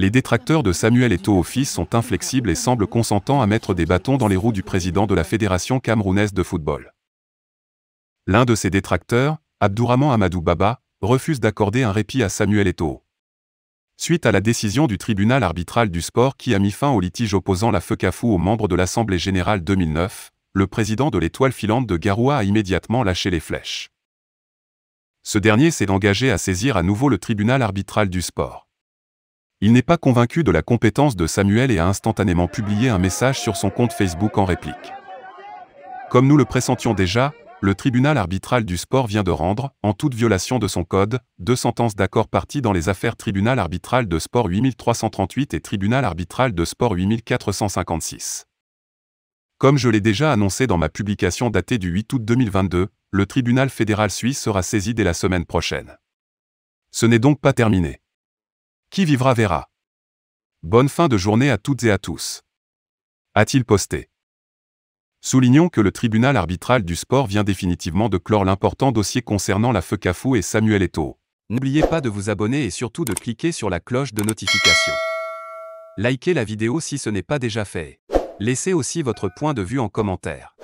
Les détracteurs de Samuel Eto'o fils sont inflexibles et semblent consentants à mettre des bâtons dans les roues du président de la Fédération camerounaise de football. L'un de ces détracteurs, Abdourahman Amadou Baba, refuse d'accorder un répit à Samuel Eto'o. Suite à la décision du tribunal arbitral du sport qui a mis fin au litige opposant la FECAFU aux membres de l'Assemblée générale 2009, le président de l'étoile filante de Garoua a immédiatement lâché les flèches. Ce dernier s'est engagé à saisir à nouveau le tribunal arbitral du sport. Il n'est pas convaincu de la compétence de Samuel et a instantanément publié un message sur son compte Facebook en réplique. Comme nous le pressentions déjà, le tribunal arbitral du sport vient de rendre, en toute violation de son code, deux sentences d'accord parties dans les affaires tribunal arbitral de sport 8338 et tribunal arbitral de sport 8456. Comme je l'ai déjà annoncé dans ma publication datée du 8 août 2022, le tribunal fédéral suisse sera saisi dès la semaine prochaine. Ce n'est donc pas terminé. Qui vivra verra. Bonne fin de journée à toutes et à tous. A-t-il posté Soulignons que le tribunal arbitral du sport vient définitivement de clore l'important dossier concernant la Feu et Samuel Eto. N'oubliez pas de vous abonner et surtout de cliquer sur la cloche de notification. Likez la vidéo si ce n'est pas déjà fait. Laissez aussi votre point de vue en commentaire.